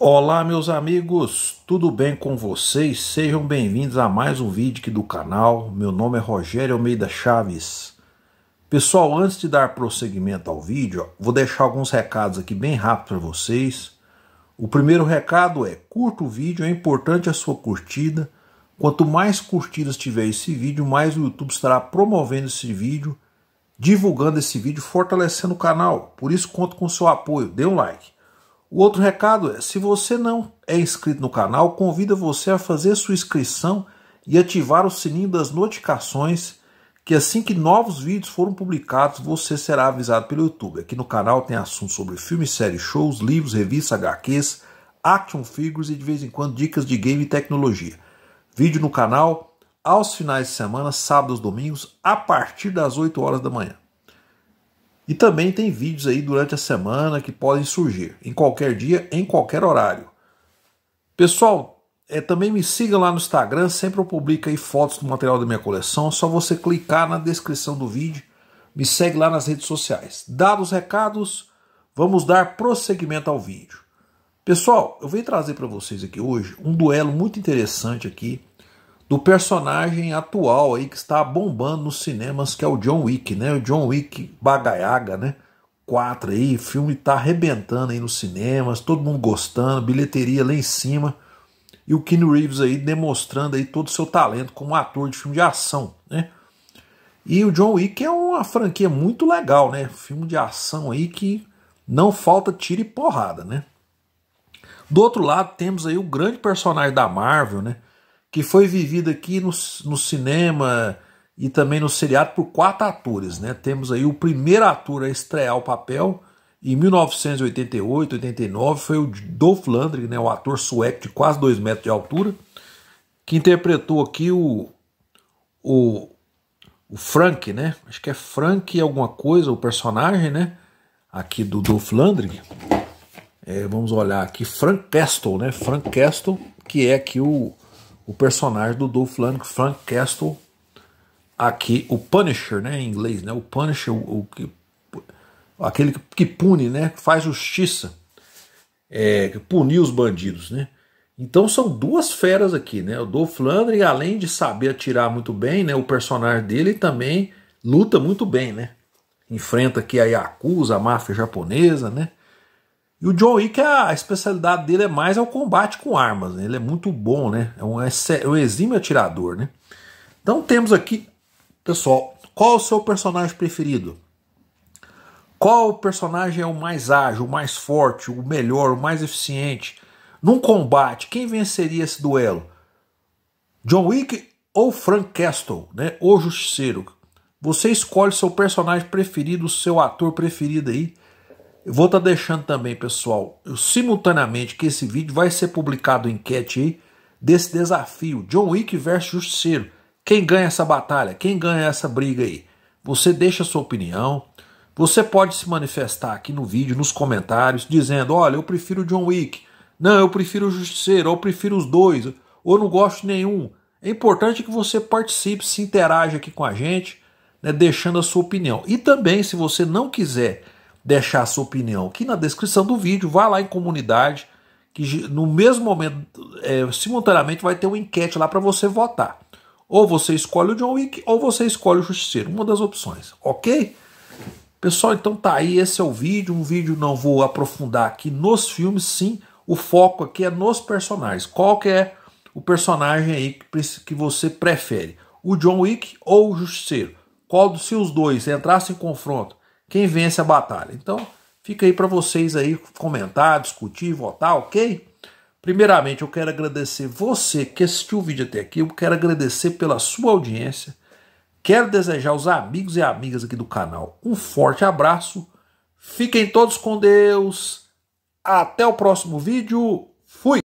Olá meus amigos, tudo bem com vocês? Sejam bem-vindos a mais um vídeo aqui do canal. Meu nome é Rogério Almeida Chaves. Pessoal, antes de dar prosseguimento ao vídeo, vou deixar alguns recados aqui bem rápido para vocês. O primeiro recado é, curta o vídeo, é importante a sua curtida. Quanto mais curtidas tiver esse vídeo, mais o YouTube estará promovendo esse vídeo, divulgando esse vídeo, fortalecendo o canal. Por isso, conto com seu apoio, dê um like. O outro recado é: se você não é inscrito no canal, convido você a fazer sua inscrição e ativar o sininho das notificações, que assim que novos vídeos forem publicados, você será avisado pelo YouTube. Aqui no canal tem assuntos sobre filmes, séries, shows, livros, revistas, HQs, action figures e de vez em quando dicas de game e tecnologia. Vídeo no canal aos finais de semana, sábados, domingos, a partir das 8 horas da manhã. E também tem vídeos aí durante a semana que podem surgir, em qualquer dia, em qualquer horário. Pessoal, é, também me sigam lá no Instagram, sempre eu publico aí fotos do material da minha coleção, é só você clicar na descrição do vídeo, me segue lá nas redes sociais. Dados os recados, vamos dar prosseguimento ao vídeo. Pessoal, eu vim trazer para vocês aqui hoje um duelo muito interessante aqui do personagem atual aí que está bombando nos cinemas, que é o John Wick, né? O John Wick Bagaiaga, né? 4 aí, filme tá arrebentando aí nos cinemas, todo mundo gostando, bilheteria lá em cima. E o Keanu Reeves aí demonstrando aí todo o seu talento como ator de filme de ação, né? E o John Wick é uma franquia muito legal, né? Filme de ação aí que não falta tiro e porrada, né? Do outro lado, temos aí o grande personagem da Marvel, né? que foi vivida aqui no, no cinema e também no seriado por quatro atores. Né? Temos aí o primeiro ator a estrear o papel em 1988, 89, foi o Dolph Landry, né, o ator sueco de quase dois metros de altura, que interpretou aqui o, o, o Frank, né? Acho que é Frank alguma coisa, o personagem, né? Aqui do Dolph Landry, É, vamos olhar aqui, Frank Castle, né? Frank Castle, que é aqui o, o personagem do Dolph Lundgren, Frank Castle, aqui o Punisher, né, em inglês, né, o Punisher, o, que, aquele que pune, né, que faz justiça, é, que punir os bandidos, né. Então são duas feras aqui, né? O Dolph Lundgren, além de saber atirar muito bem, né, o personagem dele também luta muito bem, né? Enfrenta aqui a Yakuza, a máfia japonesa, né? E o John Wick, a especialidade dele é mais ao combate com armas. Né? Ele é muito bom, né? É um, é um exímio atirador, né? Então temos aqui, pessoal, qual o seu personagem preferido? Qual personagem é o mais ágil, o mais forte, o melhor, o mais eficiente? Num combate, quem venceria esse duelo? John Wick ou Frank Castle, né? O Justiceiro. Você escolhe seu personagem preferido, seu ator preferido aí eu vou estar tá deixando também, pessoal, eu, simultaneamente que esse vídeo vai ser publicado enquete aí desse desafio John Wick versus Justiceiro. Quem ganha essa batalha? Quem ganha essa briga aí? Você deixa a sua opinião. Você pode se manifestar aqui no vídeo, nos comentários, dizendo: olha, eu prefiro John Wick. Não, eu prefiro o Justiceiro, ou eu prefiro os dois, ou eu não gosto de nenhum. É importante que você participe, se interaja aqui com a gente, né, deixando a sua opinião. E também, se você não quiser deixar a sua opinião aqui na descrição do vídeo. Vá lá em comunidade, que no mesmo momento, é, simultaneamente, vai ter uma enquete lá para você votar. Ou você escolhe o John Wick, ou você escolhe o Justiceiro. Uma das opções, ok? Pessoal, então tá aí. Esse é o vídeo. Um vídeo não vou aprofundar aqui nos filmes, sim. O foco aqui é nos personagens. Qual que é o personagem aí que, que você prefere? O John Wick ou o Justiceiro? Qual dos seus dois entrasse em confronto? quem vence a batalha. Então, fica aí para vocês aí comentar, discutir, votar, ok? Primeiramente, eu quero agradecer você que assistiu o vídeo até aqui, eu quero agradecer pela sua audiência. Quero desejar aos amigos e amigas aqui do canal um forte abraço. Fiquem todos com Deus. Até o próximo vídeo.